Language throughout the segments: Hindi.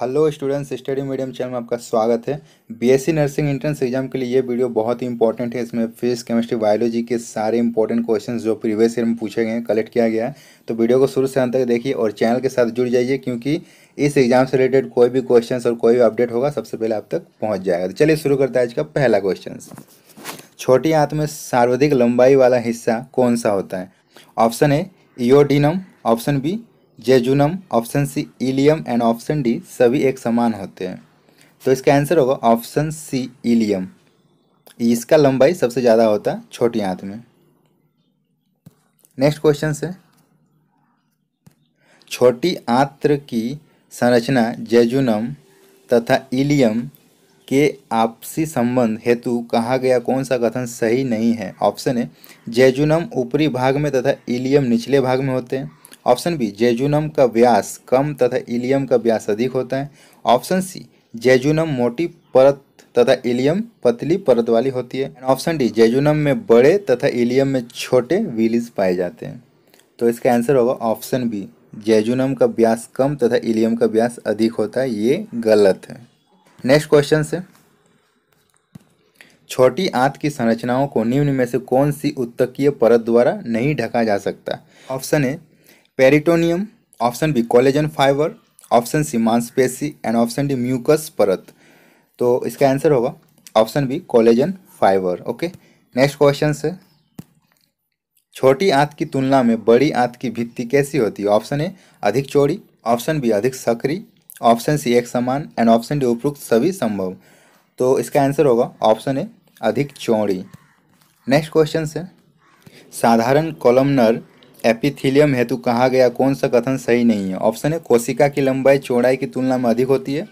Hello students study medium channel में आपका स्वागत है बीएससी नर्सिंग एंट्रेंस एग्जाम के लिए ये वीडियो बहुत ही इंपॉर्टेंट है इसमें फिजिक्स केमिस्ट्री बायोलॉजी के सारे इंपॉर्टेंट क्वेश्चंस जो प्रीवियस ईयर में पूछे गए हैं कलेक्ट किया गया है तो वीडियो को शुरू से अंत तक देखिए और चैनल के साथ जुड़ जाइए क्योंकि इस एग्जाम से रिलेटेड कोई भी क्वेश्चन और कोई भी अपडेट होगा सबसे पहले आप तक पहुँच जाएगा तो चलिए शुरू करते हैं आज का पहला क्वेश्चन छोटी आंत में सर्वाधिक लंबाई वाला हिस्सा कौन सा होता है ऑप्शन ए ईओडिनम option B jejunum option C ileum and option D सभी एक समान होते हैं तो इसका आंसर होगा ऑप्शन सी इलियम इसका लंबाई सबसे ज़्यादा होता है छोटी आंत में नेक्स्ट क्वेश्चन से छोटी आंत्र की संरचना जेजुनम तथा इलियम के आपसी संबंध हेतु कहा गया कौन सा कथन सही नहीं है ऑप्शन है जेजुनम ऊपरी भाग में तथा इलियम निचले भाग में होते हैं ऑप्शन बी जेजुनम का व्यास कम तथा इलियम का व्यास अधिक होता है ऑप्शन सी जेजुनम मोटी परत तथा इलियम पतली परत वाली होती है ऑप्शन डी जेजुनम में बड़े तथा इलियम में छोटे विलीज पाए जाते हैं तो इसका आंसर होगा ऑप्शन बी जेजुनम का व्यास कम तथा इलियम का व्यास अधिक होता है ये गलत है नेक्स्ट क्वेश्चन से छोटी आंत की संरचनाओं को निम्न में से कौन सी उत्तकीय परत द्वारा नहीं ढका जा सकता option A peritoneum option B collagen fibre option C मांसपेशी एंड ऑप्शन डी म्यूकस परत तो इसका आंसर होगा option B collagen fibre okay next question है छोटी आंत की तुलना में बड़ी आंत की भित्ति कैसी होती है ऑप्शन ए अधिक चौड़ी ऑप्शन बी अधिक सक्रिय ऑप्शन सी एक समान एंड ऑप्शन डी उपरुक्त सभी संभव तो इसका आंसर होगा ऑप्शन ए अधिक चौड़ी नेक्स्ट क्वेश्चन है साधारण कॉलमनर एपिथिलियम हेतु कहा गया कौन सा कथन सही नहीं है ऑप्शन है कोशिका की लंबाई चौड़ाई की तुलना में अधिक होती है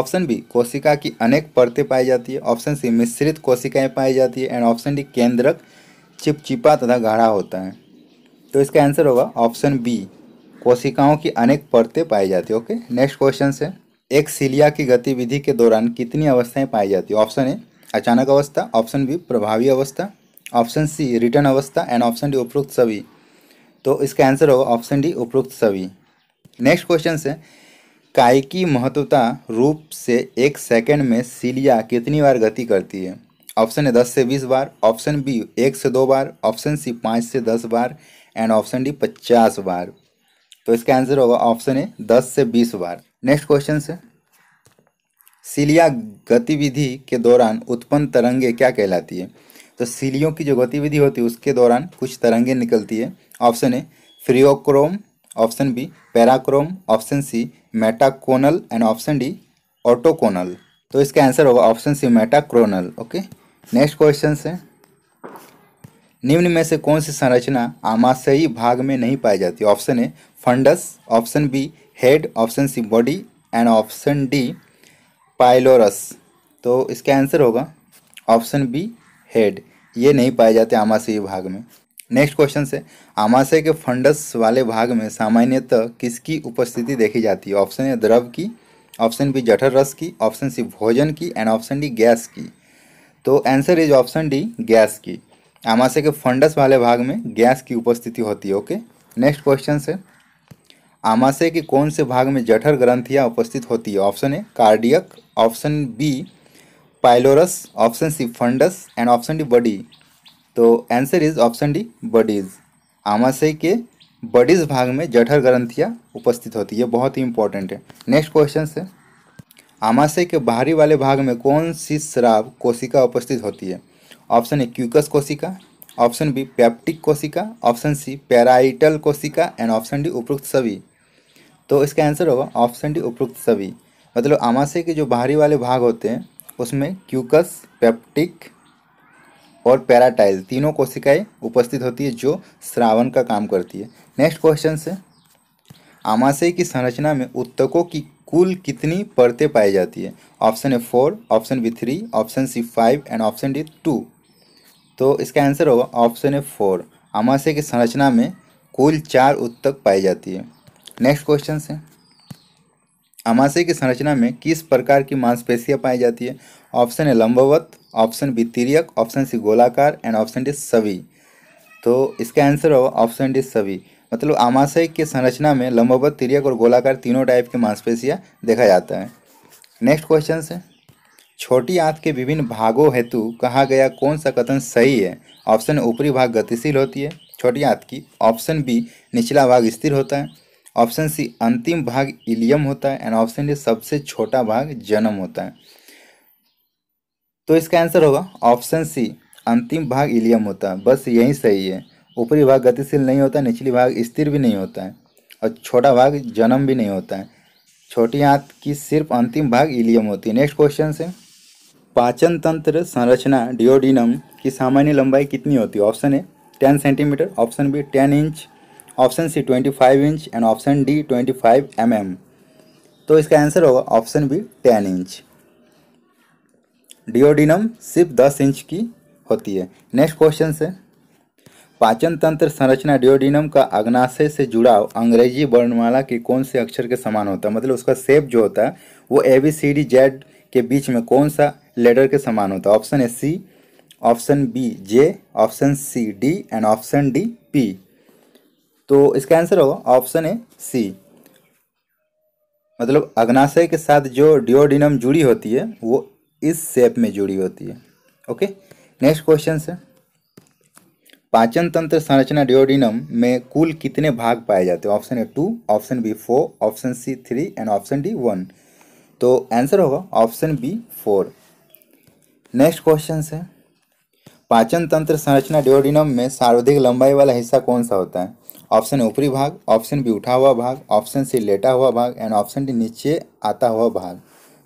ऑप्शन बी कोशिका की अनेक परतें पाई जाती है ऑप्शन सी मिश्रित कोशिकाएं पाई जाती है एंड ऑप्शन डी केंद्रक चिपचिपा तथा गाढ़ा होता है तो इसका आंसर होगा ऑप्शन बी कोशिकाओं की अनेक परतें पाई जाती है ओके नेक्स्ट क्वेश्चन है एक सिलिया की गतिविधि के दौरान कितनी अवस्थाएं पाई जाती है ऑप्शन ए अचानक अवस्था ऑप्शन बी प्रभावी अवस्था ऑप्शन सी रिटर्न अवस्था एंड ऑप्शन डी उपरोक्त सभी तो इसका आंसर होगा ऑप्शन डी उपरोक्त सभी नेक्स्ट क्वेश्चन से काय की महत्वता रूप से एक सेकंड में सीलिया कितनी बार गति करती है ऑप्शन ए दस से बीस बार ऑप्शन बी एक से दो बार ऑप्शन सी पाँच से दस बार एंड ऑप्शन डी पचास बार तो इसका आंसर होगा ऑप्शन ए दस से बीस बार नेक्स्ट क्वेश्चन से सीलिया गतिविधि के दौरान उत्पन्न तरंगे क्या कहलाती है तो सीलियों की जो गतिविधि होती है उसके दौरान कुछ तरंगे निकलती है ऑप्शन ए फ्रियोक्रोम ऑप्शन बी पैराक्रोम option C metachronal and option D ऑटोकोनल तो इसका आंसर होगा option C metachronal okay next question है निम्न में से कौन सी संरचना आमाशयी भाग में नहीं पाई जाती option A fundus option B head option C body and option D pylorus तो इसका आंसर होगा ऑप्शन बी हेड ये नहीं पाए जाते आमाशय भाग में नेक्स्ट क्वेश्चन से आमाशय के फंडस वाले भाग में सामान्यतः किसकी उपस्थिति देखी जाती है ऑप्शन ए द्रव की ऑप्शन बी जठर रस की ऑप्शन सी भोजन की एंड ऑप्शन डी गैस की तो answer is option D gas की आमाशय के फंडस वाले भाग में गैस की उपस्थिति होती है ओके नेक्स्ट क्वेश्चन से आमाशय के कौन से भाग में जठर ग्रंथियाँ उपस्थित होती है option A cardiac option B pylorus option C fundus and option D body तो answer is option D bodies आमाशय के बडीज भाग में जठर ग्रंथियाँ उपस्थित होती है बहुत ही इंपॉर्टेंट है नेक्स्ट क्वेश्चन से आमाशय के बाहरी वाले भाग में कौन सी शराब कोशिका उपस्थित होती है ऑप्शन ए क्यूकस कोशिका ऑप्शन बी पैप्टिक कोशिका ऑप्शन सी पैराइटल कोशिका एंड ऑप्शन डी उपरोक्त सभी तो इसका आंसर होगा ऑप्शन डी उपरोक्त सभी मतलब आमाशय के जो बाहरी वाले भाग होते हैं उसमें क्यूकस पेप्टिक और पैराटाइल तीनों कोशिकाएं उपस्थित होती है जो श्रावण का काम करती है नेक्स्ट क्वेश्चन से आमाशय की संरचना में उत्तकों की कुल कितनी परतें पाई जाती है option A four option B three option C five and option D two तो इसका आंसर होगा ऑप्शन ए फोर आमाशय की संरचना में कुल चार उत्तक पाई जाती है नेक्स्ट क्वेश्चन से आमाशय की संरचना में किस प्रकार की मांसपेशियाँ पाई जाती है ऑप्शन है लंबवत ऑप्शन बी तिरक ऑप्शन सी गोलाकार एंड ऑप्शन डी सभी तो इसका आंसर होगा ऑप्शन डी सभी मतलब आमाशय के संरचना में लंबवत तिरक और गोलाकार तीनों टाइप के मांसपेशियाँ देखा जाता है नेक्स्ट क्वेश्चन से छोटी आंत के विभिन्न भागों हेतु कहा गया कौन सा कथन सही है ऑप्शन ऊपरी भाग गतिशील होती है छोटी आंत की ऑप्शन बी निचला भाग स्थिर होता है ऑप्शन सी अंतिम भाग इलियम होता है एंड ऑप्शन डी सबसे छोटा भाग जन्म होता है तो इसका आंसर होगा ऑप्शन सी अंतिम भाग इलियम होता है बस यही सही है ऊपरी भाग गतिशील नहीं होता निचली भाग स्थिर भी नहीं होता है और छोटा भाग जन्म भी नहीं होता है छोटी आंत की सिर्फ अंतिम भाग इलियम होती है नेक्स्ट क्वेश्चन से पाचन तंत्र संरचना डिओडिनम की सामान्य लंबाई कितनी होती है option A ten centimetre option B ten inch option C 25 inch and option D 25 five mm. तो इसका आंसर होगा ऑप्शन बी 10 इंच डिओडिनम सिर्फ 10 इंच की होती है नेक्स्ट क्वेश्चन से पाचन तंत्र संरचना डिओडिनम का अग्नाशय से जुड़ाव अंग्रेजी वर्णमाला के कौन से अक्षर के समान होता है मतलब उसका सेप जो होता है वो A B C D Z के बीच में कौन सा लेटर के समान होता है option A C option B J option C D and option D P तो इसका आंसर होगा ऑप्शन ए सी मतलब अग्नाशय के साथ जो डिओडिनम जुड़ी होती है वो इस शेप में जुड़ी होती है ओके नेक्स्ट क्वेश्चन से पाचन तंत्र संरचना डिओडिनम में कुल कितने भाग पाए जाते हैं option A two option B four option C three and option D one तो आंसर होगा option B four next question से पाचन तंत्र संरचना डिओडिनम में सर्वाधिक लंबाई वाला हिस्सा कौन सा होता है ऑप्शन ऊपरी भाग ऑप्शन बी उठा हुआ भाग ऑप्शन सी लेटा हुआ भाग एंड ऑप्शन डी नीचे आता हुआ भाग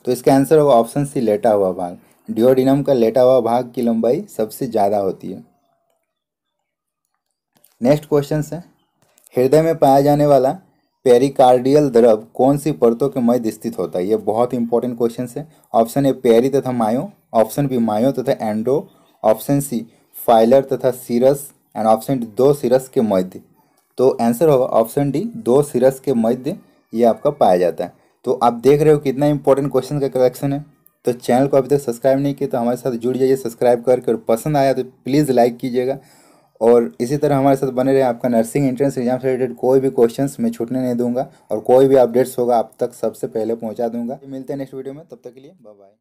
तो इसका आंसर होगा ऑप्शन सी लेटा हुआ भाग डिओडिनम का लेटा हुआ भाग की लंबाई सबसे ज़्यादा होती है नेक्स्ट क्वेश्चन है हृदय में पाया जाने वाला पेरिकार्डियल द्रव कौन सी परतों के मध्य स्थित होता है ये बहुत इंपॉर्टेंट क्वेश्चन है ऑप्शन ए पेरी तथा मायो ऑप्शन बी मायो तथा एंडो ऑप्शन सी फाइलर तथा सीरस एंड ऑप्शन दो सीरस के मध्य तो आंसर होगा ऑप्शन डी दो सिरस के मध्य ये आपका पाया जाता है तो आप देख रहे हो कितना इंपॉर्टेंट क्वेश्चन का कलेक्शन है तो चैनल को अभी तक सब्सक्राइब नहीं किया तो हमारे साथ जुड़ जाइए सब्सक्राइब करके और पसंद आया तो प्लीज़ लाइक कीजिएगा और इसी तरह हमारे साथ बने रहे आपका नर्सिंग एंट्रेंस एग्जाम से रिलेटेड कोई भी क्वेश्चंस मैं छूटने नहीं दूंगा और कोई भी अपडेट्स होगा आप तक सबसे पहले पहुंचा दूंगा मिलते हैं नेक्स्ट वीडियो में तब तक के लिए बाय बाय